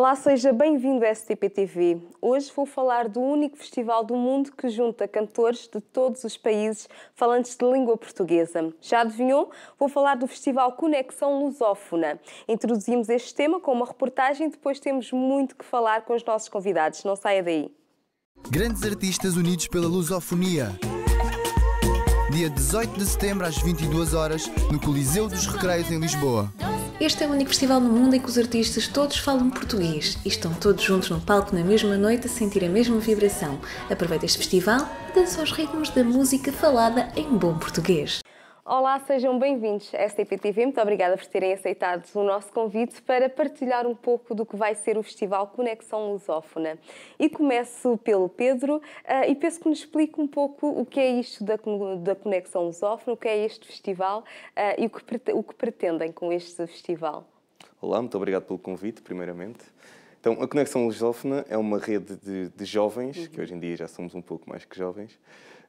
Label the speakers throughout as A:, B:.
A: Olá, seja bem-vindo à STPTV. Hoje vou falar do único festival do mundo que junta cantores de todos os países falantes de língua portuguesa. Já adivinhou? Vou falar do Festival Conexão Lusófona. Introduzimos este tema com uma reportagem e depois temos muito que falar com os nossos convidados. Não saia daí.
B: Grandes artistas unidos pela lusofonia dia 18 de setembro às 22 horas no Coliseu dos Recreios em Lisboa. Este é o único festival no mundo em que os artistas todos falam português e estão todos juntos no palco na mesma noite a sentir a mesma vibração. Aproveita este festival e dança aos ritmos da música falada em bom português.
A: Olá, sejam bem-vindos à STP Muito obrigada por terem aceitado o nosso convite para partilhar um pouco do que vai ser o Festival Conexão Lusófona. E começo pelo Pedro uh, e peço que nos explique um pouco o que é isto da, da Conexão Lusófona, o que é este festival uh, e o que, o que pretendem com este festival.
C: Olá, muito obrigado pelo convite, primeiramente. Então, a Conexão Lusófona é uma rede de, de jovens, uhum. que hoje em dia já somos um pouco mais que jovens,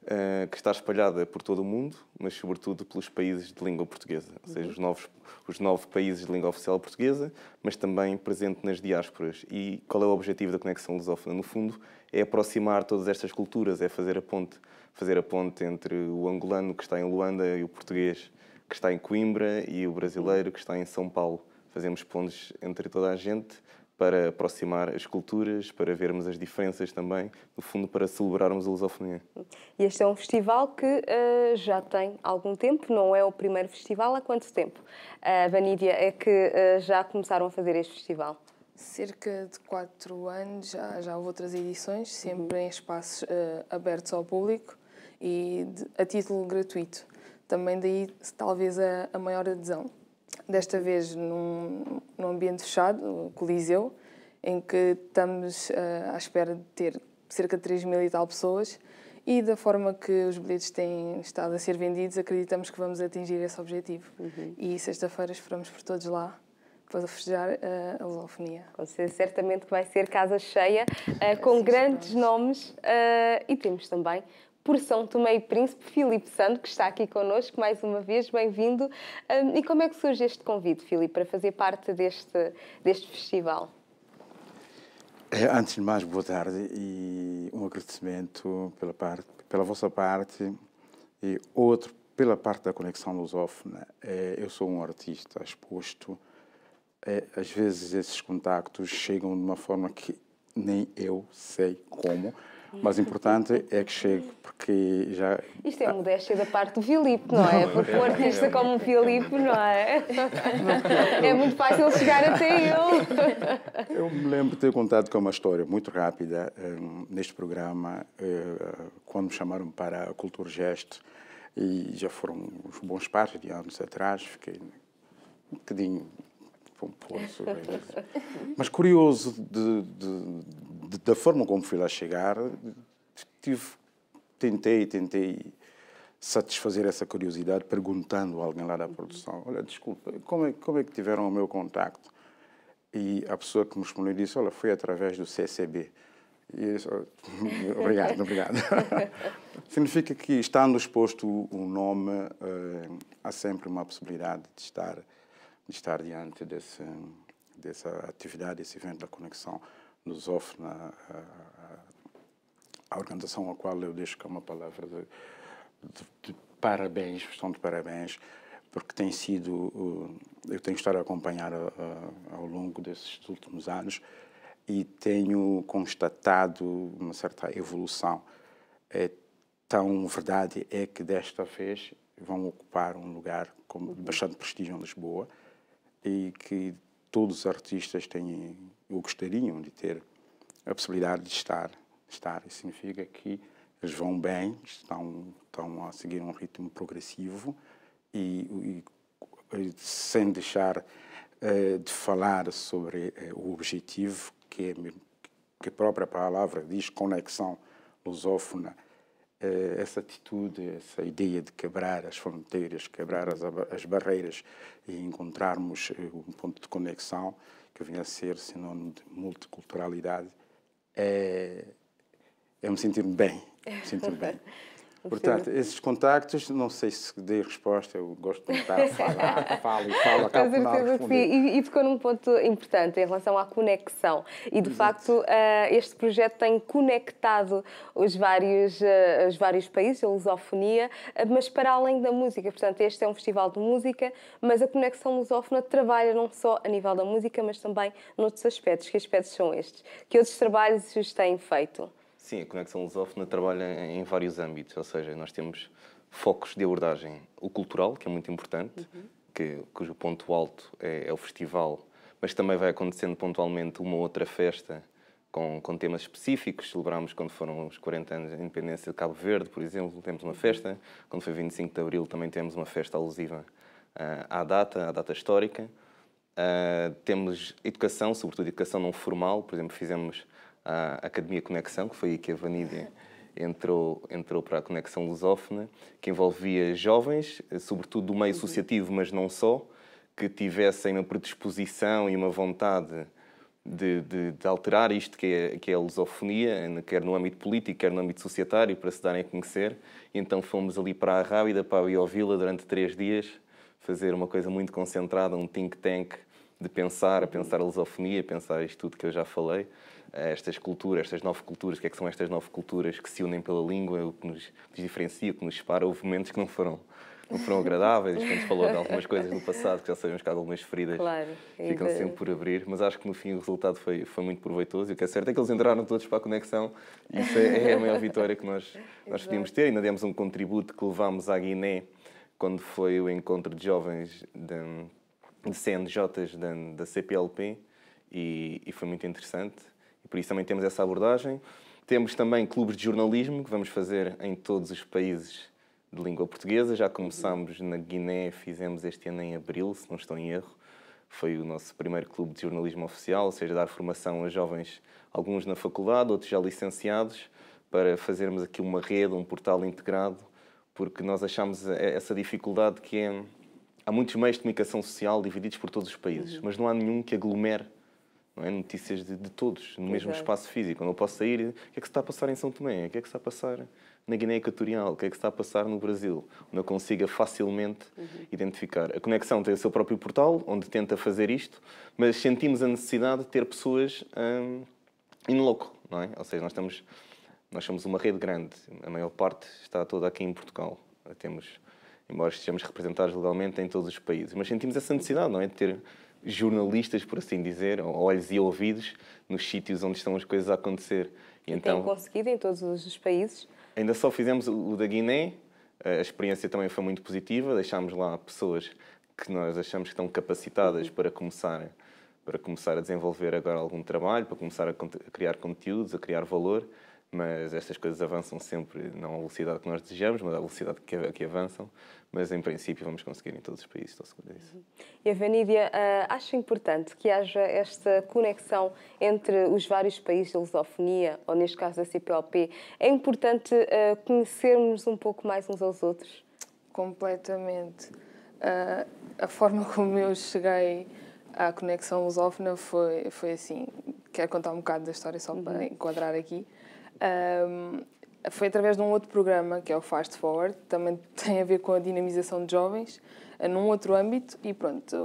C: eh, que está espalhada por todo o mundo, mas sobretudo pelos países de língua portuguesa, ou seja, uhum. os, novos, os nove países de língua oficial portuguesa, mas também presente nas diásporas. E qual é o objetivo da Conexão Lusófona? No fundo, é aproximar todas estas culturas, é fazer a ponte, fazer a ponte entre o angolano que está em Luanda e o português que está em Coimbra e o brasileiro uhum. que está em São Paulo. Fazemos pontes entre toda a gente para aproximar as culturas, para vermos as diferenças também, no fundo, para celebrarmos a lusofonia.
A: E este é um festival que uh, já tem algum tempo, não é o primeiro festival, há quanto tempo, uh, Vanídia, é que uh, já começaram a fazer este festival?
B: Cerca de quatro anos, já, já houve outras edições, uhum. sempre uhum. em espaços abertos ao público e de, a título gratuito. Também daí, talvez, a, a maior adesão desta vez num, num ambiente fechado, o Coliseu, em que estamos uh, à espera de ter cerca de 3 mil e tal pessoas e da forma que os bilhetes têm estado a ser vendidos, acreditamos que vamos atingir esse objetivo. Uhum. E sexta-feira esperamos por todos lá para festejar
A: eh, a lusofonia. Você certamente que vai ser casa cheia, uh, com grandes nomes uh, e temos também por São Tomé e Príncipe, Filipe Sando, que está aqui connosco mais uma vez. Bem-vindo. Um, e como é que surge este convite, Filipe, para fazer parte deste, deste festival?
D: É, antes de mais, boa tarde e um agradecimento pela, parte, pela vossa parte e outro pela parte da conexão lusófona. É, eu sou um artista exposto. É, às vezes esses contactos chegam de uma forma que nem eu sei como. O mais importante é que chegue, porque já.
A: Isto é modéstia da parte do Filipe, não, é? não é? Porque um artista como o Filipe, não é? É muito fácil chegar até eu.
D: Eu me lembro de ter contado com uma história muito rápida um, neste programa, uh, quando me chamaram para a Cultura Gesto, e já foram uns bons pares de anos atrás, fiquei um bocadinho pomposo, é mas curioso de, de, de, da forma como fui lá chegar, tive, tentei, tentei satisfazer essa curiosidade perguntando a alguém lá da produção, olha, desculpa, como é, como é que tiveram o meu contacto? E a pessoa que me respondeu disse, olha, foi através do CCB. E eu disse, oh, obrigado, obrigado. Significa que, estando exposto o nome, eh, há sempre uma possibilidade de estar estar diante desse, dessa atividade, desse evento da conexão, nos ofne a, a, organização a qual eu deixo cá uma palavra de, de, de, parabéns, estão de parabéns, porque tem sido, eu tenho estado a acompanhar ao longo desses últimos anos e tenho constatado uma certa evolução. É tão verdade é que desta vez vão ocupar um lugar com bastante prestígio em Lisboa e que todos os artistas têm ou gostariam de ter a possibilidade de estar. Estar significa que eles vão bem, estão, estão a seguir um ritmo progressivo e, e sem deixar uh, de falar sobre uh, o objetivo que, é, que a própria palavra diz, conexão lusófona, eh, essa atitude, essa ideia de quebrar as fronteiras, quebrar as, as barreiras e encontrarmos eh, um ponto de conexão que vinha a ser sinônimo de multiculturalidade, é, é me sentir bem, me sentir bem. Portanto, esses contactos, não sei se dei resposta, eu gosto de contar, falar, falo e falo, acabo por não responder.
A: E, e ficou num ponto importante em relação à conexão. E, de Exato. Uhum. facto, eh, este projeto tem conectado os vários, eh, os vários países, a lusofonia, eh, mas para além da música. Portanto, este é um festival de música, mas a conexão lusófona trabalha não só a nível da música, mas também noutros aspectos. Que aspectos são estes? Que outros trabalhos os têm feito?
C: Sim, a Conexão Lusófona trabalha em vários âmbitos, ou seja, nós temos focos de abordagem. O cultural, que é muito importante, uhum. que, cujo ponto alto é, é, o festival, mas também vai acontecendo pontualmente uma outra festa com, com temas específicos. Celebramos quando foram os 40 anos da independência de Cabo Verde, por exemplo, temos uma uhum. festa. Quando foi 25 de Abril, também temos uma festa alusiva uh, à data, à data histórica. Uh, temos educação, sobretudo educação não formal, por exemplo, fizemos à Academia Conexão, que foi aí que a Vanídia entrou, entrou para a Conexão Lusófona, que envolvia jovens, sobretudo do meio associativo, mas não só, que tivessem uma predisposição e uma vontade de, de, de alterar isto que é, que é a lusofonia, quer no âmbito político, quer no âmbito societário, para se darem a conhecer. então fomos ali para a Rábida, para a Biovila, durante três dias, fazer uma coisa muito concentrada, um think tank de pensar, a pensar a lusofonia, a pensar isto tudo que eu já falei. Eh, estas culturas, estas nove culturas, o que é que são estas nove culturas que se unem pela língua, o que nos, que nos diferencia, o que nos separa. Houve momentos que não foram, não foram agradáveis, quando se falou de algumas coisas no passado, que já sabemos que há algumas feridas claro, ficam de... sempre por abrir, mas acho que no fim o resultado foi, foi muito proveitoso e o que é certo é que eles entraram todos para a conexão e isso é, é a maior vitória que nós, nós podíamos ter. Ainda demos um contributo que levámos à Guiné quando foi o encontro de jovens de, de CNJs da, da CPLP e, e foi muito interessante e por isso também temos essa abordagem. Temos também clubes de jornalismo que vamos fazer em todos os países de língua portuguesa. Já começámos na Guiné, fizemos este ano em abril, se não estou em erro. Foi o nosso primeiro clube de jornalismo oficial, ou seja, dar formação a jovens, alguns na faculdade, outros já licenciados, para fazermos aqui uma rede, um portal integrado, porque nós achamos essa dificuldade que é. Há muitos meios de comunicação social divididos por todos os países, uhum. mas não há nenhum que aglomere não é? notícias de, de todos, no Exato. mesmo espaço físico. Onde eu posso sair, o que é que se está a passar em São Tomé? O que é que se está a passar na Guiné Equatorial? O que é que se está a passar no Brasil? Onde eu consiga facilmente uhum. identificar. A Conexão tem o seu próprio portal, onde tenta fazer isto, mas sentimos a necessidade de ter pessoas em hum, in loco, não é? Ou seja, nós estamos... Nós somos uma rede grande, a maior parte está toda aqui em Portugal. Temos, embora estejamos representados legalmente em todos os países, mas sentimos essa necessidade, não é? De ter jornalistas, por assim dizer, olhos e ouvidos nos sítios onde estão as coisas a acontecer. E, e então
A: conseguido em todos os países.
C: Ainda só fizemos o da Guiné. Eh, a experiência também foi muito positiva. Deixámos lá pessoas que nós achamos que estão capacitadas uhum. para começar para começar a desenvolver agora algum trabalho, para começar a criar conteúdos, a criar valor mas estas coisas avançam sempre, não à velocidade que nós desejamos, mas à velocidade que, que avançam, mas em princípio vamos conseguir em todos os países, estou segura disso.
A: E a Vanídia, uh, ah, acho importante que haja esta conexão entre os vários países da lusofonia, ou neste caso da CPLP, é importante uh, conhecermos um pouco mais uns aos outros? Completamente.
B: Uh, a forma como eu cheguei à conexão lusófona foi, foi assim, quero contar um bocado da história só uhum. para enquadrar aqui. Um, foi através de um outro programa, que é o Fast Forward, também tem a ver com a dinamização de jovens, eh, num outro âmbito. E pronto,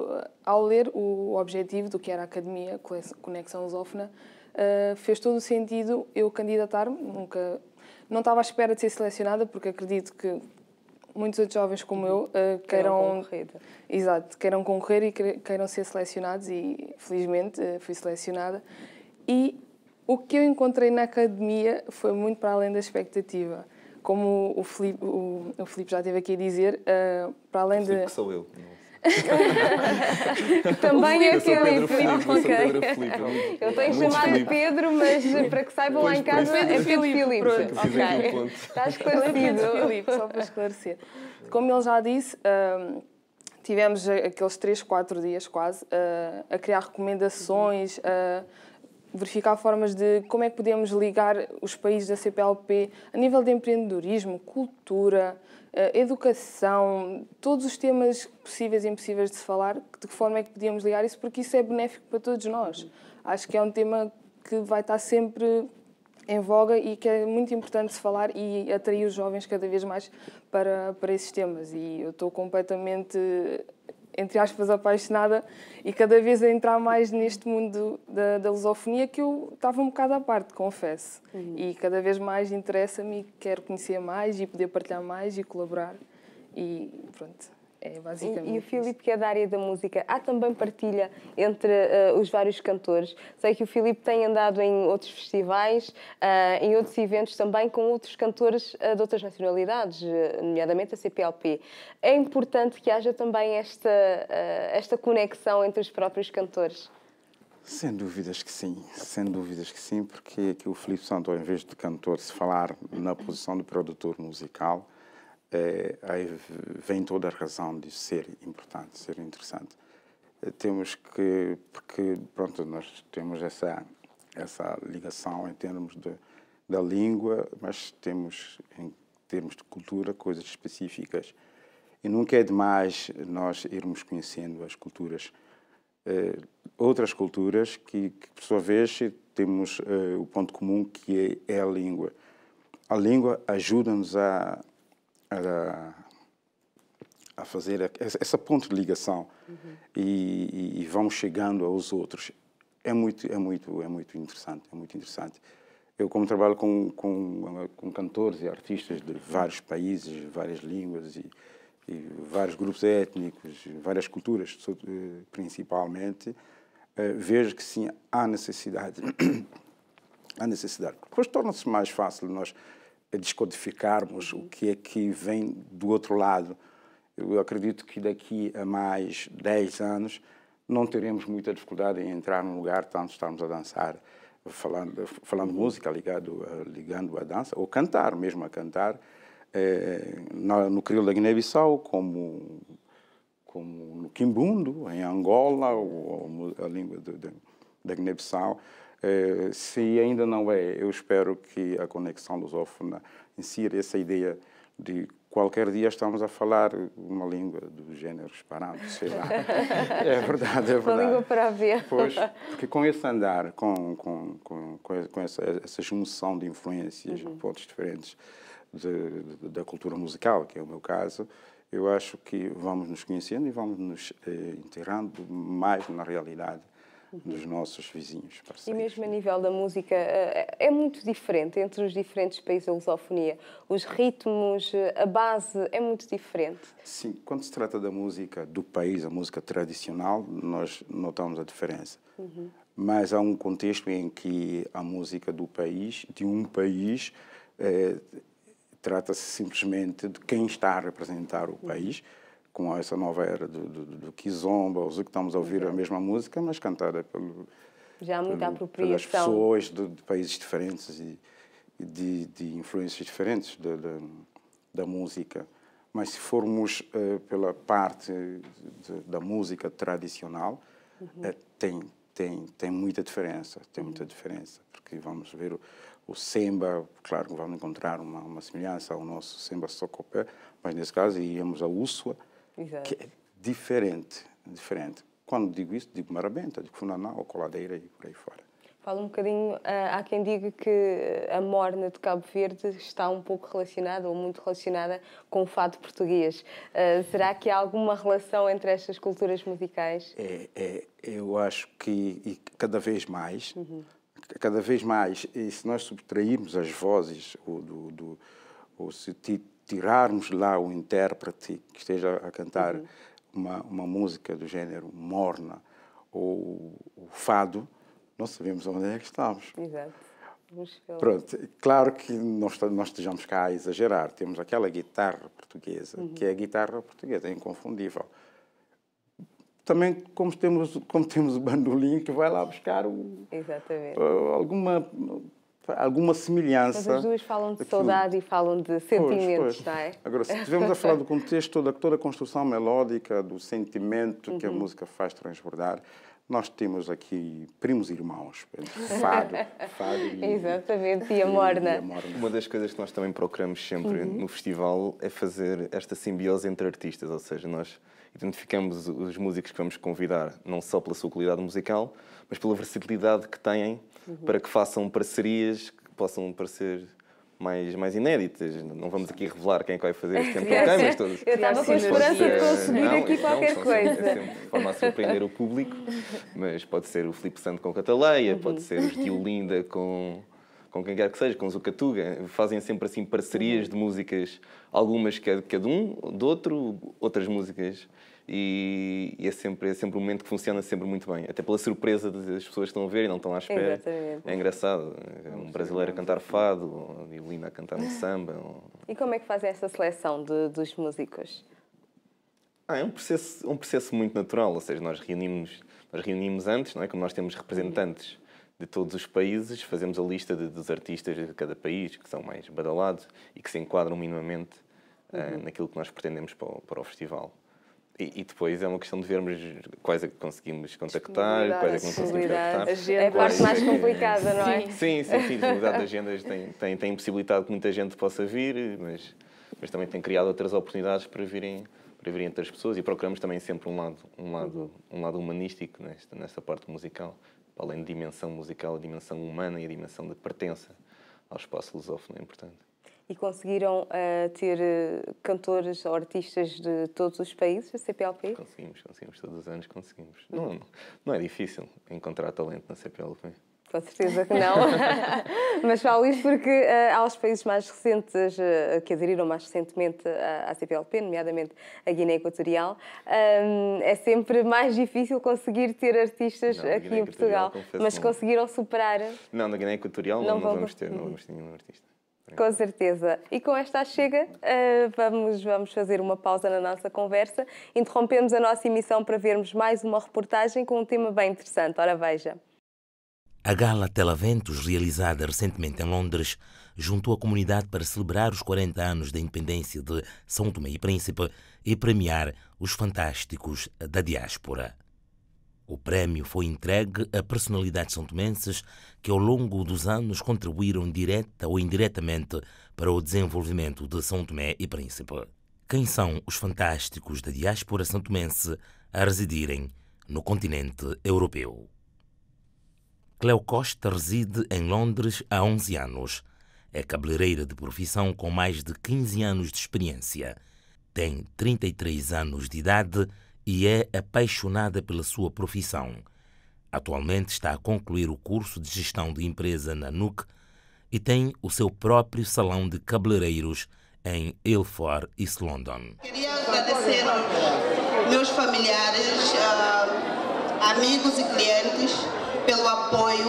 B: ao ler o objetivo do que era a Academia Conexão Lusófona, eh, fez todo o sentido eu candidatar-me. Nunca, não estava à espera de ser selecionada, porque acredito que muitos outros jovens como eu eh, queiram, concorrer. Exato, queiram concorrer e queiram ser selecionados, e felizmente fui selecionada. E o que eu encontrei na academia foi muito para além da expectativa. Como o Filipe, o, o Filipe já teve aqui a dizer, uh, para além o de. Que sou
C: eu.
B: Também eu sou eh, é Pedro Filipe, Filipe. É okay. Pedro Filipe. Eu tenho chamado Pedro, mas para que saibam lá em
A: casa Pedro é Pedro Filipe. Pronto, ok. Está esclarecido. Filipe,
B: só para esclarecer. Como ele já disse, uh, tivemos aqueles 3, 4 dias quase uh, a criar recomendações. Uh, verificar formas de como é que podemos ligar os países da CPLP a nível de empreendedorismo, cultura, eh, educação, todos os temas possíveis e impossíveis de se falar, de que forma é que podíamos ligar isso, porque isso é benéfico para todos nós. Acho que é um tema que vai estar sempre em voga e que é muito importante se falar e atrair os jovens cada vez mais para, para esses temas. E eu estou completamente entre aspas, apaixonada e cada vez a entrar mais neste mundo da, da lusofonia que eu estava um bocado à parte, confesso. Uhum. E cada vez mais interessa-me e quero conhecer mais e poder partilhar mais e colaborar. E pronto.
A: É, basicamente. E, e o Filipe, que é da área da música, há também partilha entre uh, os vários cantores. Sei que o Filipe tem andado em outros festivais, uh, em outros eventos também, com outros cantores uh, de outras nacionalidades, nomeadamente a CPLP. É importante que haja também esta, esta conexão entre os próprios cantores.
D: Sem dúvidas que sim, sem dúvidas que sim, porque aqui é o Filipe Santos, em vez de cantor, se falar na posição de produtor musical, é, aí vem toda a razão de ser importante, ser interessante. É, temos que, porque, pronto, nós temos essa, essa ligação em termos de, da língua, mas temos, em termos de cultura, coisas específicas. E nunca é demais nós irmos conhecendo as culturas, é, outras culturas que, que, por sua vez, temos o ponto comum que é, é a língua. A língua ajuda-nos a a, a fazer essa ponte de ligação uhum. e, e, vamos chegando aos outros. É muito, é muito, é muito interessante, é muito interessante. Eu, como trabalho com, com, com cantores e artistas de vários países, várias línguas e, e vários grupos étnicos, várias culturas, eh, principalmente, eh, vejo que sim, há necessidade. há necessidade. Depois torna-se mais fácil nós a é descodificarmos uhum. o que é que vem do outro lado. Eu acredito que daqui a mais 10 anos não teremos muita dificuldade em entrar num lugar, tanto estarmos a dançar, falando, falando uhum. música ligado, ligando à dança, ou cantar, mesmo a cantar, eh, no crioulo da Guiné-Bissau, como, como no Quimbundo, em Angola, ou, ou a língua da Guiné-Bissau. É, se ainda não é, eu espero que a conexão lusófona insira essa ideia de qualquer dia estamos a falar uma língua do género espanhol, sei lá. é verdade, é verdade. Uma língua
A: para ver. Pois,
D: porque com esse andar, com, com, com, com essa, essa junção de influências uhum. de pontos diferentes de, de, da cultura musical, que é o meu caso, eu acho que vamos nos conhecendo e vamos nos eh, integrando mais na realidade Uhum. dos nossos vizinhos. Parceiros.
A: E mesmo a nível da música, eh, é muito diferente entre os diferentes países da lusofonia. Os ritmos, eh, a base é muito diferente.
D: Sim, quando se trata da música do país, a música tradicional, nós notamos a diferença. Uhum. Mas há um contexto em que a música do país, de um país, é, trata-se simplesmente de quem está a representar o uhum. país. Uhum com essa nova era do, do, do Kizomba, ou que estamos a ouvir uhum. a mesma música, mas cantada pelo,
A: Já muita pelo, pelas pessoas
D: de, de países diferentes e de, de influências diferentes da, da, da música. Mas se formos uh, pela parte de, da música tradicional, uhum. Eh, tem, tem, tem muita diferença, tem muita uhum. diferença, porque vamos ver o, o Semba, claro que vamos encontrar uma, uma semelhança ao nosso Semba Socopé, mas nesse caso iríamos a Úrsula, Exato. que é diferente, diferente. Quando digo isso, digo marabenta, digo funaná ou coladeira e por aí fora.
A: Fala um bocadinho, ah, há quem diga que a morna de Cabo Verde está um pouco relacionada ou muito relacionada com o fado português. Ah, será que há alguma relação entre estas culturas musicais?
D: É, é eu acho que cada vez mais, uhum. cada vez mais, E se nós subtrairmos as vozes, ou, do, do, ou se tirarmos lá o intérprete que esteja a cantar uhum. uma, uma música do género morna ou o fado, nós sabemos onde é que estamos. Exato. Pronto, claro que nós, nós estejamos cá a exagerar. Temos aquela guitarra portuguesa, uhum. que é a guitarra portuguesa, é inconfundível. Também como temos, como temos o bandolim que vai lá buscar o,
A: Exatamente.
D: alguma alguma semelhança. Mas as duas
A: falam de saudade e falam de sentimentos, pois, pois. não é? Agora, se estivermos a falar do
D: contexto da toda a construção melódica, do sentimento uhum. que a uhum. música faz transbordar, nós temos aqui primos irmãos, Fado,
A: Fado e, Exatamente, e a morna.
D: Uma das
C: coisas que nós também procuramos sempre uhum. no festival é fazer esta simbiose entre artistas, ou seja, nós identificamos os músicos que vamos convidar não só pela sua qualidade musical, mas pela versatilidade que têm uhum. para que façam parcerias que possam parecer mais, mais inéditas. Não vamos aqui revelar quem é que vai fazer este tempo com mas todos. Eu estava com a esperança de é, conseguir não, aqui então, qualquer não, coisa. Sempre, é sempre de forma a surpreender o público, mas pode ser o Filipe Santo com Cataleia, uhum. pode ser o Estilo Linda com, com quem quer que seja, com Zucatuga. Fazem sempre assim parcerias uhum. de músicas, algumas que é, é de cada um, do outro, outras músicas e, e, é, sempre, é sempre um momento que funciona sempre muito bem. Até pela surpresa das pessoas que estão a ver e não estão à espera. Exatamente. É engraçado. É um brasileiro a cantar fado, um violino a cantar um samba.
A: E como é que fazem essa seleção de, dos músicos?
C: Ah, é um processo, um processo muito natural, ou seja, nós reunimos, nós reunimos antes, não é? como nós temos representantes de todos os países, fazemos a lista de, dos artistas de cada país que são mais badalados e que se enquadram minimamente eh, uhum. uh, naquilo que nós pretendemos para o, para o festival. E, e, depois é uma questão de vermos quais é que conseguimos contactar, quais é que não conseguimos contactar. Agenda. É a parte mais complicada, não é? Sim, sim, sim. sim de agendas tem, tem, tem possibilitado que muita gente possa vir, mas, mas também tem criado outras oportunidades para virem para virem outras pessoas e procuramos também sempre um lado um lado um lado humanístico nesta nesta parte musical além de dimensão musical a dimensão humana e a dimensão de pertença ao espaço lusófono é importante
A: e conseguiram uh, ter eh, cantores ou artistas de todos os países, da CPLP? Conseguimos,
C: conseguimos, todos os anos conseguimos. Não, não é difícil encontrar talento na CPLP.
A: Com certeza que não, mas falo isto porque uh, há os países mais recentes uh, que aderiram mais recentemente à, à CPLP, nomeadamente a Guiné Equatorial, um, é sempre mais difícil conseguir ter artistas não, aqui em Portugal, mas conseguiram superar.
C: Não, na Guiné Equatorial não, não vamos ter, não vamos ter nenhum artista.
A: Com certeza. E com esta chega, eh, vamos, vamos fazer uma pausa na nossa conversa. Interrompemos a nossa emissão para vermos mais uma reportagem com um tema bem interessante. Ora, veja.
E: A gala Telaventos, realizada recentemente em Londres, juntou a comunidade para celebrar os 40 anos da independência de São Tomé e Príncipe e premiar os fantásticos da diáspora. O prémio foi entregue a personalidades santomenses que, ao longo dos anos, contribuíram direta ou indiretamente para o desenvolvimento de São Tomé e Príncipe. Quem são os fantásticos da diáspora santomense a residirem no continente europeu? Cleo Costa reside em Londres há 11 anos. É cabeleireira de profissão com mais de 15 anos de experiência. Tem 33 anos de idade e é apaixonada pela sua profissão. Atualmente está a concluir o curso de gestão de empresa na NUC e tem o seu próprio salão de cabeleireiros em Ilford, East London. Queria
A: agradecer aos meus familiares, ah, amigos e clientes pelo apoio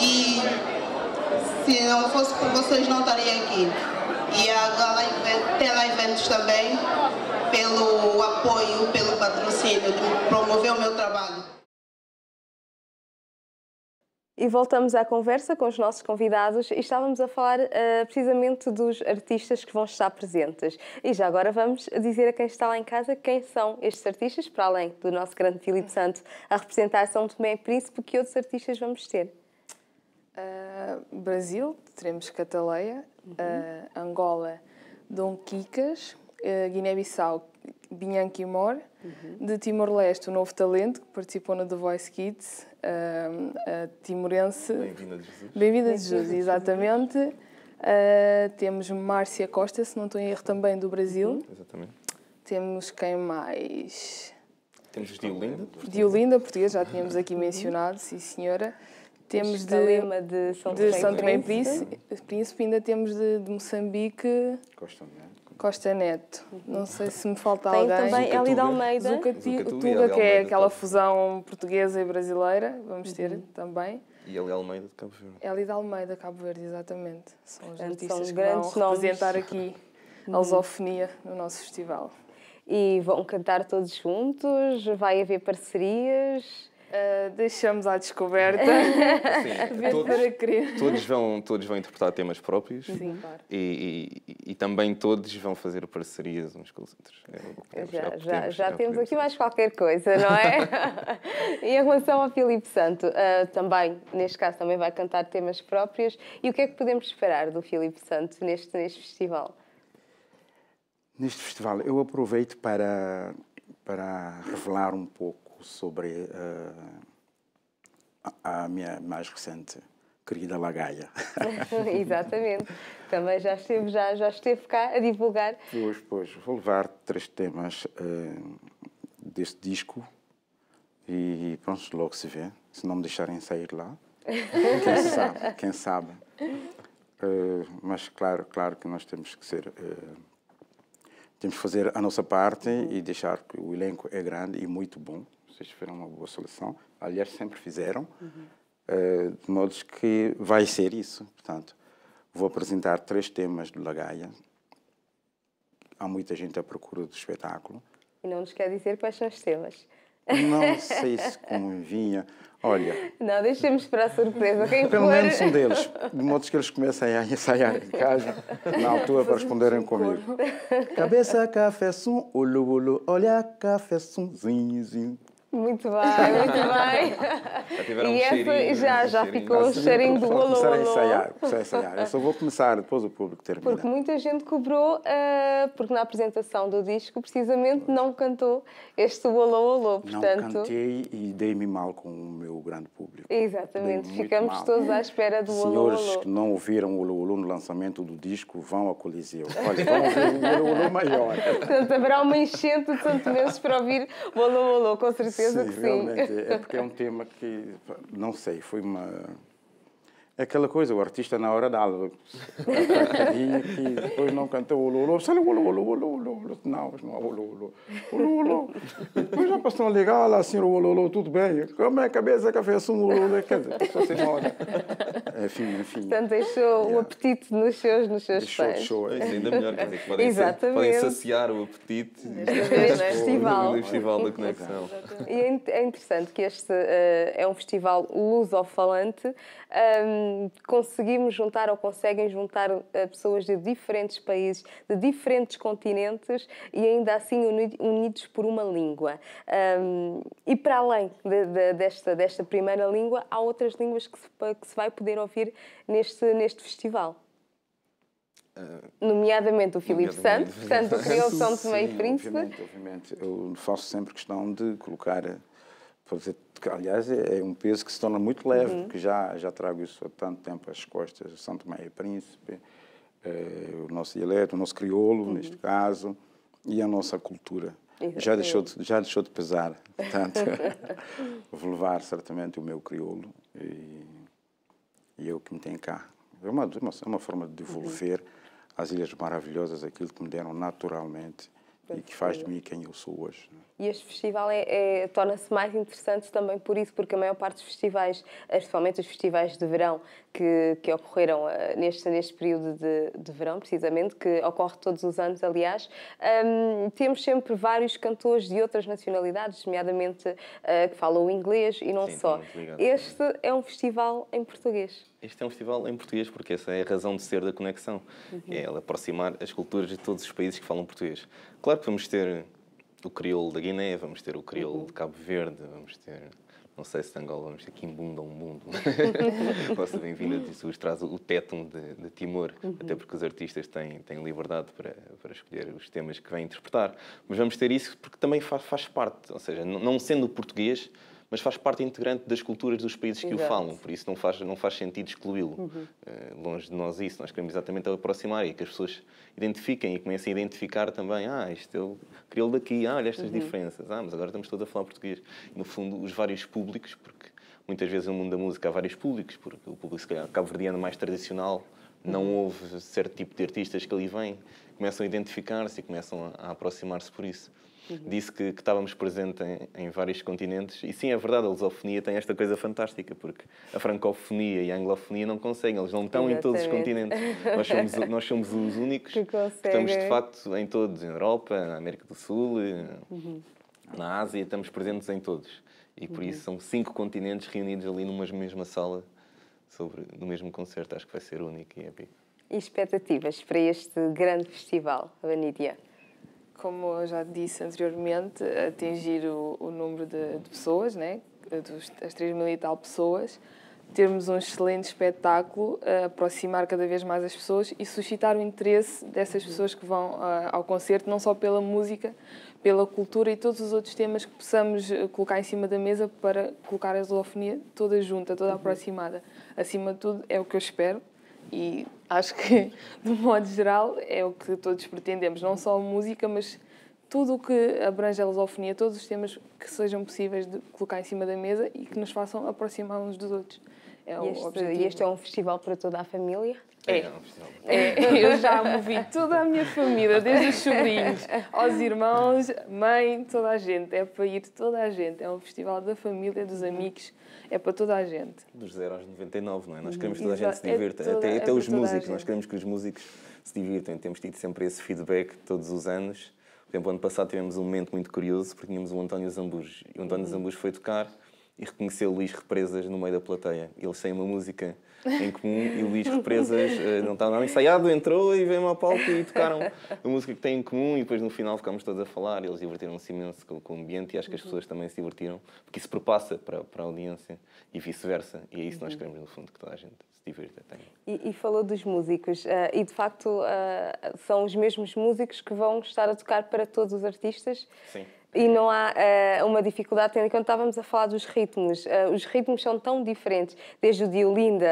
A: e se não fosse por vocês não estaria aqui. E a Gala Tela Eventos também pelo
B: apoio, pelo patrocínio, de promover o meu trabalho.
A: E voltamos à conversa com os nossos convidados e estávamos a falar uh, precisamente dos artistas que vão estar presentes. E já agora vamos dizer a quem está lá em casa quem são estes artistas, para além do nosso grande Filipe Santo a representar São Tomé e Príncipe, que outros artistas vamos ter?
B: Uh, Brasil, teremos Cataleia, uhum. uh, Angola, Dom Quicas, eh, Guiné-Bissau, Binhan Kimor, uhum. de Timor-Leste, o novo talento que participou no The Voice Kids, ehm, a, timorense. Bem-vinda de Jesus. Bem-vinda de Jesus, exatamente. Uh, temos Márcia Costa, se não estou em erro, também do Brasil. Uhum. Exatamente. Temos quem mais?
C: Temos Diolinda.
B: Diolinda, português, já tínhamos aqui mencionado, sim senhora. Temos de, Lima, de São, de São Tomé e Príncipe. Príncipe, ainda temos de, de Moçambique. Costa União. Costa Neto. Não sei se me falta Tem alguém. Tem também Zucatuga. Elida Almeida. Zucati, Tuga, que é aquela fusão portuguesa e brasileira. Vamos ter uhum. também.
C: E Elida Almeida de Cabo Verde.
B: Elida Almeida de Cabo Verde, exatamente. São os artistas são que vão nomes. aqui
A: a lusofonia no nosso festival. E vão cantar todos juntos? Vai haver parcerias? Eh, deixamos à descoberta.
D: Sim, todos, todos,
C: vão, todos vão interpretar temas próprios Sim, claro. e, e, e, também todos vão fazer parcerias uns com os outros. É, já, já, já,
A: temos aqui mais qualquer coisa, não é? e em relação ao Filipe Santo, uh, também, neste caso, também vai cantar temas próprios. E o que é que podemos esperar do Filipe Santo neste, neste festival?
D: Neste festival, eu aproveito para, para revelar um pouco sobre eh, a minha mais recente querida Lagaia.
A: Exatamente. Também já esteve, já, já esteve cá a divulgar.
D: Pois, pois. Vou levar três temas uh, deste disco e pronto, logo se vê. Se não me deixarem sair lá, quem sabe, quem sabe. Uh, mas claro, claro que nós temos que ser... Uh, temos que fazer a nossa parte e deixar que o elenco é grande e muito bom. Vocês tiveram uma boa solução. Aliás, sempre fizeram. Uhum. Uh, de modos que vai ser isso. Portanto, vou apresentar três temas do Lagaia. Há muita gente à procura do espetáculo.
A: E não nos quer dizer quais são os temas.
D: Não sei se convinha. Olha.
A: Não, deixemos para a surpresa. Quem pelo for... menos um
D: deles, de modo que eles comecem a ensaiar em casa, na altura, para responderem comigo. Cabeça, café, sum, olho, olho, olha, café, sumzinho, zinho.
A: Muito bem, muito bem. Já tiveram e um essa, já, já ficou o cheirinho do olô, começar a ensaiar, a ensaiar. Eu
D: só vou começar depois o público terminar.
A: Porque muita gente cobrou, uh, porque na apresentação do disco, precisamente, não cantou este olô, olô. Portanto... Não
D: cantei e dei-me mal com o meu grande público.
A: Exatamente, ficamos mal. todos à espera do Senhores olô. Senhores que
D: não ouviram o olô, olô no lançamento do disco, vão ao Coliseu. Olha, vão ouvir o olô, maior.
A: Portanto, haverá uma enchente de santo meses para ouvir o olô, olô, com certeza certeza sim, que sim. Realmente, é porque é um
D: tema que, não sei, foi uma aquela coisa, o artista na hora da aula, depois não canta o lulu, sai o lulu, o lulu, não, não é o lulu, o lulu. Depois já passou a ligar lá assim, o lulu, tudo bem, como é a cabeça que fez um lulu, quer dizer, só hora. Enfim, enfim.
A: Portanto, deixou o apetite nos seus, nos seus deixou, fãs. Deixou, é ainda melhor, quer dizer, que podem, podem saciar
C: o apetite é? festival. O festival da Conexão.
A: E é, é interessante que este eh, é um festival lusofalante, falante um, conseguimos juntar ou conseguem juntar uh, pessoas de diferentes países, de diferentes continentes e ainda assim unidos por uma língua. Um, e para além de, de, desta, desta primeira língua, há outras línguas que se, que se vai poder ouvir neste, neste festival. Uh, nomeadamente o Filipe Santos, portanto, o Crioulo São Tomé e Príncipe. Obviamente,
D: obviamente, eu faço sempre questão de colocar aliás, é, é um peso que se torna muito leve, uhum. porque já, já trago isso há tanto tempo às costas, Santo Meio é Príncipe, eh, o nosso dialeto, o nosso crioulo, uhum. neste caso, e a nossa cultura. Já deixou, de, já deixou de pesar, portanto, vou levar certamente o meu crioulo e, e eu é que me tenho cá. É uma, uma, uma forma de uhum. devolver às Ilhas Maravilhosas aquilo que me deram naturalmente e que faz de mim quem eu sou hoje. É?
A: E este festival é, é torna-se mais interessante também por isso, porque a maior parte dos festivais, especialmente os festivais de verão que, que ocorreram uh, neste, neste período de, de verão, precisamente, que ocorre todos os anos, aliás, um, temos sempre vários cantores de outras nacionalidades, nomeadamente uh, que falam inglês e não Sim, só. Ligado, este é um festival em português
C: este é um festival em português, porque essa é a razão de ser da conexão. Uhum. É aproximar as culturas de todos os países que falam português. Claro que vamos ter o crioulo da Guiné, vamos ter o crioulo uhum. de Cabo Verde, vamos ter não sei se de Angola vamos ter Kimbunda um mundo. Vossa bem-vinda, Jesus traz o tétum de, de Timor, uhum. até porque os artistas têm, têm liberdade para, para escolher os temas que vêm interpretar. Mas vamos ter isso porque também faz, faz parte, ou seja, não sendo português, mas faz parte integrante das culturas dos países que Exato. o falam, por isso não faz, não faz sentido excluí-lo. Uhum. Uh, longe de nós isso, nós queremos exatamente aproximar e que as pessoas identifiquem e comecem a identificar também, ah, isto eu é criou daqui, ah, olha estas uhum. diferenças, ah, mas agora estamos todos a falar português. E, no fundo, os vários públicos, porque muitas vezes no mundo da música há vários públicos, porque o público, se calhar, cabo-verdiano mais tradicional, não houve uhum. certo tipo de artistas que ali vêm, começam a identificar-se e começam a, a aproximar-se por isso. Uhum. Disse que, que, estávamos presentes em, em, vários continentes e sim, é verdade, a lusofonia tem esta coisa fantástica, porque a francofonia e a anglofonia não conseguem, eles não estão Exatamente. em todos os continentes. nós, somos, nós somos, os únicos
A: que, que estamos, de
C: facto, em todos, em Europa, na América do Sul, eh, uhum. na Ásia, estamos presentes em todos. E por uhum. isso são cinco continentes reunidos ali numa mesma sala, sobre, no mesmo concerto. Acho que vai ser único e épico.
A: E expectativas para este grande festival, Vanidia? como eu já disse anteriormente, atingir
B: o, o número de, de, pessoas, né? Dos, as 3 mil e tal pessoas, termos um excelente espetáculo, eh, aproximar cada vez mais as pessoas e suscitar o interesse dessas uhum. pessoas que vão eh, ao concerto, não só pela música, pela cultura e todos os outros temas que possamos eh, colocar em cima da mesa para colocar a lusofonia toda junta, toda uhum. aproximada. Acima de tudo, é o que eu espero, e acho que, de modo geral, é o que todos pretendemos, não só a música, mas tudo o que abrange a lusofonia, todos os temas que sejam possíveis de colocar em cima da mesa e que nos façam aproximar uns dos outros.
A: É um este, E este é um festival para toda a família? É. é,
B: é, é eu já movi toda a minha família, desde os sobrinhos aos irmãos, mãe, toda a gente. É para ir toda a gente. É um festival da família, dos amigos, é para toda a gente.
C: Dos 0 aos 99, não é? Nós queremos que toda a gente se é divirta, é toda, até, é até os músicos. Nós queremos que os músicos se divirtam. Temos tido sempre esse feedback todos os anos por exemplo, ano passado tivemos um momento muito curioso porque tínhamos o António Zambujo. E o António uhum. Zambujo foi tocar e reconheceu Luís Represas no meio da plateia. Eles têm uma música em comum e o Luís Represas eh, não estava nada ensaiado, entrou e veio ao palco e tocaram a música que têm em comum e depois no final ficámos todos a falar. Eles divertiram-se imenso com, com, o ambiente e acho que as uhum. pessoas também se divertiram porque isso perpassa para, para a audiência e vice-versa. E é isso que nós uhum. queremos no fundo que toda a gente divirta.
A: E, e, falou dos músicos, uh, e de facto uh, são os mesmos músicos que vão estar a tocar para todos os artistas. Sim. E não há uh, uma dificuldade, tendo em conta estávamos a falar dos ritmos. os ritmos são tão diferentes, desde o de Olinda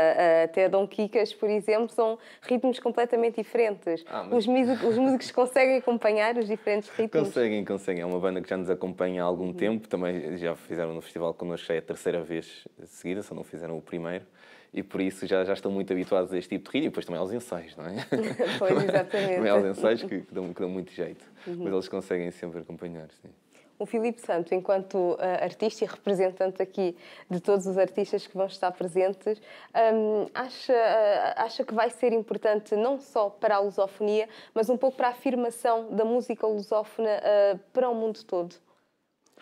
A: até Dom Quicas, por exemplo, são ritmos completamente diferentes. Ah, mas... os, músicos, os, músicos, conseguem acompanhar os diferentes ritmos?
C: Conseguem, conseguem. É uma banda que já nos acompanha há algum uhum. tempo, também já fizeram no festival connosco, é a terceira vez seguida, só não fizeram o primeiro e por isso já, já estão muito habituados a este tipo de rir e depois também aos ensaios, não é? pois, exatamente. também aos ensaios que, que, dão, que dão muito jeito, uhum. mas eles conseguem sempre acompanhar, sim.
A: O Filipe Santo, enquanto uh, artista e representante aqui de todos os artistas que vão estar presentes, um, acha, uh, acha que vai ser importante não só para a lusofonia, mas um pouco para a afirmação da música lusófona uh, para o mundo todo?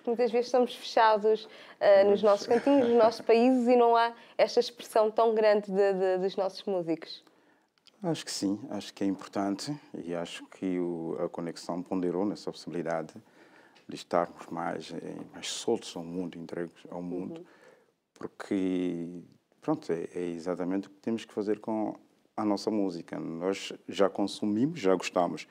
A: porque muitas vezes estamos fechados uh, nos nossos cantinhos, nos nossos países e não há esta expressão tão grande de, de, dos nossos músicos.
D: Acho que sim, acho que é importante e acho que o, a Conexão ponderou nessa possibilidade de estarmos mais, eh, mais soltos ao mundo, entregues ao mundo, uhum. porque pronto, é, é exatamente o que temos que fazer com a nossa música. Nós já consumimos, já gostamos,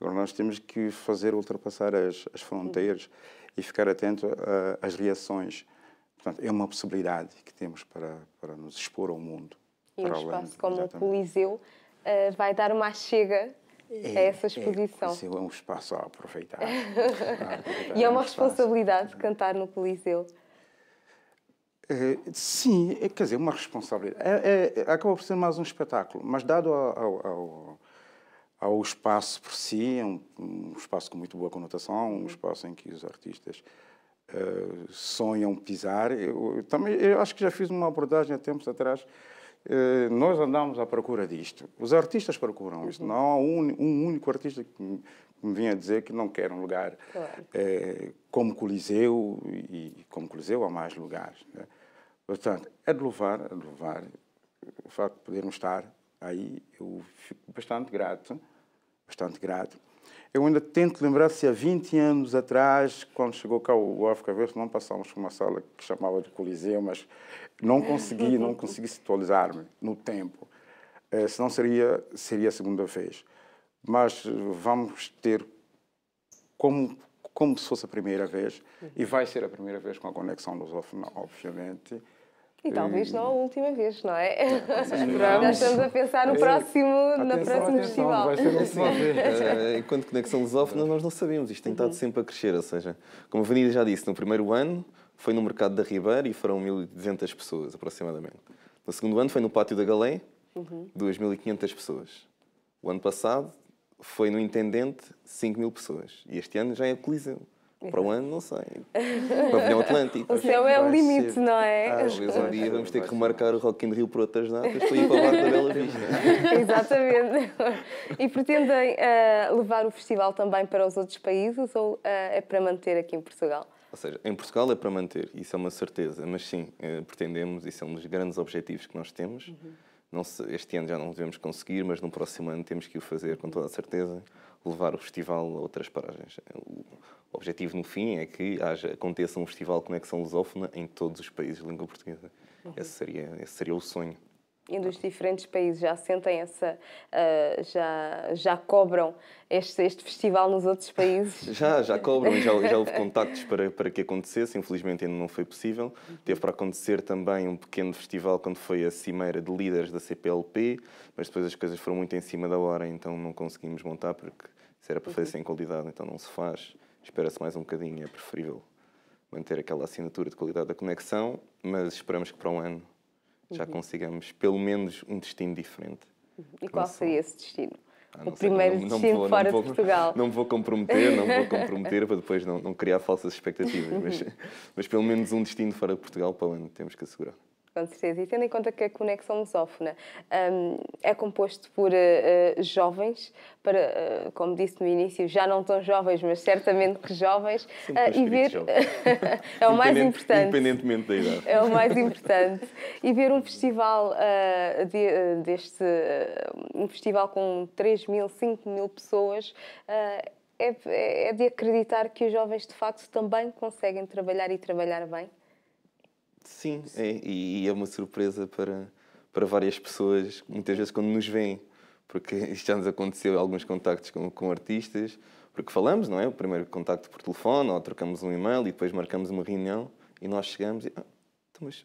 D: Agora nós temos que fazer ultrapassar as, as fronteiras uhum. e ficar atento ah, às reações. Portanto, é uma possibilidade que temos para, para nos expor ao mundo. E um espaço além, como
A: exatamente. o Coliseu uh, vai dar uma chega é, a essa é, exposição. É,
D: é um espaço a aproveitar.
A: e é uma responsabilidade cantar no Coliseu.
D: Eh, sim, é, quer dizer, uma responsabilidade. É, é, acaba por ser mais um espetáculo, mas dado ao, ao ao espaço por si, é um, um, espaço com muito boa conotação, um espaço em que os artistas uh, sonham pisar. Eu, eu, também, eu acho que já fiz uma abordagem há tempos atrás. Uh, nós andamos à procura disto. Os artistas procuram uhum. isto. Não há um, um único artista que me, que me vinha dizer que não quer um lugar claro. uh, como Coliseu, e como Coliseu há mais lugares. Né? Portanto, é de louvar, é de louvar o facto de podermos estar Aí eu fico bastante grato, bastante grato. Eu ainda tento lembrar se há 20 anos atrás, quando chegou cá o África se não passámos por uma sala que chamava de Coliseu, mas não consegui, não consegui situar me no tempo. Eh, senão seria, seria a segunda vez. Mas vamos ter como, como se fosse a primeira vez, e vai ser a primeira vez com a conexão lusófona, obviamente. E talvez eh, não a
A: última vez, não é? Já
D: estamos a pensar no eh, próximo, é. na próxima festival. Vai
A: ser última vez. Eh,
C: enquanto Conexão Lusófona, nós não sabíamos. Isto tem estado uhum. sempre a crescer. Ou seja, como a Avenida já disse, no primeiro ano foi no Mercado da Ribeira e foram 1.200 pessoas, aproximadamente. No segundo ano foi no Pátio da Galé, uhum. 2.500 pessoas. O ano passado foi no Intendente, 5.000 pessoas. E este ano já é a Coliseu. Para o ano, não sei.
A: o Pavilhão Atlântico. O céu é o limite, ser... não é? Ah, vezes um dia vamos ter que
C: remarcar o Rock in Rio por outras datas para ir para o Bar da Bela Vista.
A: Exatamente. E pretendem uh, levar o festival também para os outros países ou uh, é para manter aqui em Portugal?
C: Ou seja, em Portugal é para manter, isso é uma certeza, mas sim, eh, pretendemos, isso é um dos grandes objetivos que nós temos. Uhum se, este ano já não devemos conseguir, mas no próximo ano temos que o fazer com toda a certeza levar o festival a outras paragens. O objetivo, no fim, é que haja, aconteça um festival Conexão é Lusófona em todos os países de língua portuguesa. Uhum. Esse, seria, esse seria o sonho
A: e dos diferentes países já sentem essa, uh, já, já cobram este, este festival nos outros países?
C: Já, já cobram, já, já houve contactos para, para que acontecesse, infelizmente ainda não foi possível. Teve para acontecer também um pequeno festival quando foi a cimeira de líderes da CPLP, mas depois as coisas foram muito em cima da hora, então não conseguimos montar, porque se era para fazer uhum. sem qualidade, então não se faz. Espera-se mais um bocadinho, é preferível manter aquela assinatura de qualidade da conexão, mas esperamos que para um ano já uhum. consigamos pelo menos um destino diferente.
A: Uhum. E qual seria esse destino? Ah, o sei, primeiro não, não destino vou, fora vou, de Portugal.
C: Não me vou comprometer, não vou comprometer para depois não, não criar falsas expectativas, mas, uhum. mas pelo menos um destino fora de Portugal para o ano temos que assegurar
A: com certeza. E tendo em conta que a Conexão Lusófona um, é composto por uh, jovens, para, uh, como disse no início, já não tão jovens, mas certamente que jovens, uh, e ver. é o mais importante. Independentemente
C: da idade. É o
A: mais importante. e ver um festival de, deste. um festival com 3 mil, 5 mil pessoas é, é, de acreditar que os jovens de facto também conseguem trabalhar e trabalhar bem?
C: Sim, é, e, e, é uma surpresa para, para várias pessoas, muitas vezes quando nos veem, porque isto já nos aconteceu alguns contactos com, com artistas, porque falamos, não é? O primeiro contacto por telefone, ou trocamos um e-mail e depois marcamos uma reunião e nós chegamos e. Ah, então, mas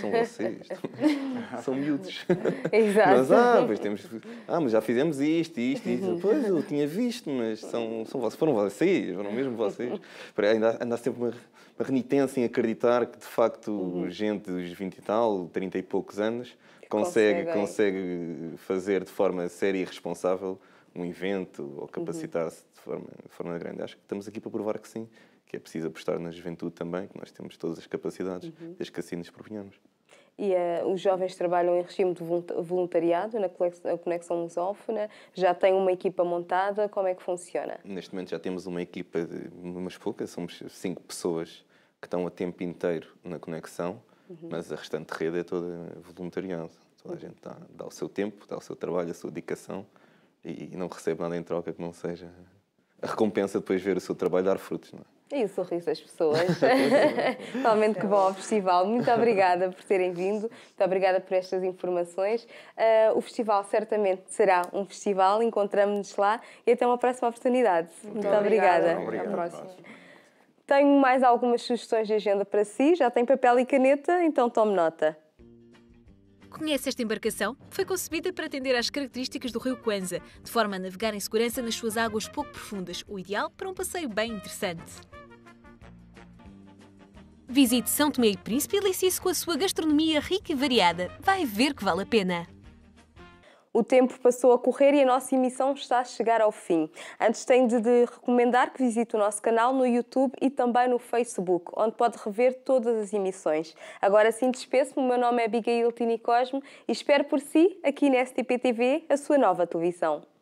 C: são vocês. São miúdos.
E: Exato. Mas, ah, pois
C: temos, ah, mas já fizemos isto, isto, isto. Uhum. Pois, eu tinha visto, mas são, são, foram vocês, foram mesmo vocês. Ainda, ainda há sempre uma, uma renitência em acreditar que, de facto, uhum. gente dos 20 e tal, 30 e poucos anos, consegue, consegue, fazer de forma séria e responsável um evento ou uhum. capacitar-se de, forma, de forma grande. Acho que estamos aqui para provar que sim que é preciso apostar na juventude também, que nós temos todas as capacidades, uhum. desde que assim nos provenhamos.
A: E uh, os jovens trabalham em regime de voluntariado na Conexão Lusófona? Já tem uma equipa montada? Como é que funciona?
C: Neste momento já temos uma equipa de umas poucas, somos cinco pessoas que estão a tempo inteiro na Conexão, uhum. mas a restante rede é toda voluntariado. Toda a gente dá, dá o seu tempo, dá o seu trabalho, a sua dedicação e, e não recebe nada em troca que não seja a recompensa depois ver o seu trabalho dar frutos, não é?
A: E o sorriso das pessoas. Totalmente é, é. que bom ao festival. Muito obrigada por terem vindo, muito obrigada por estas informações. Uh, o festival certamente será um festival, encontramos-nos lá e até uma próxima oportunidade. Muito, muito obrigada. obrigada. Até a próxima. Tenho mais algumas sugestões de agenda para si. Já tem papel e caneta, então tome nota.
B: Conhece esta embarcação? Foi concebida para atender às características do rio Kwanza, de forma a navegar em segurança nas suas águas pouco profundas, o ideal para um passeio bem interessante. Visite São Tomé e Príncipe e delicie-se com a sua gastronomia rica e variada. Vai ver que vale a pena!
A: O tempo passou a correr e a nossa emissão está a chegar ao fim. Antes tenho de, de recomendar que visite o nosso canal no YouTube e também no Facebook, onde pode rever todas as emissões. Agora sim despeço-me, o meu nome é Abigail Tini Cosme e espero por si, aqui na STP TV, a sua nova televisão.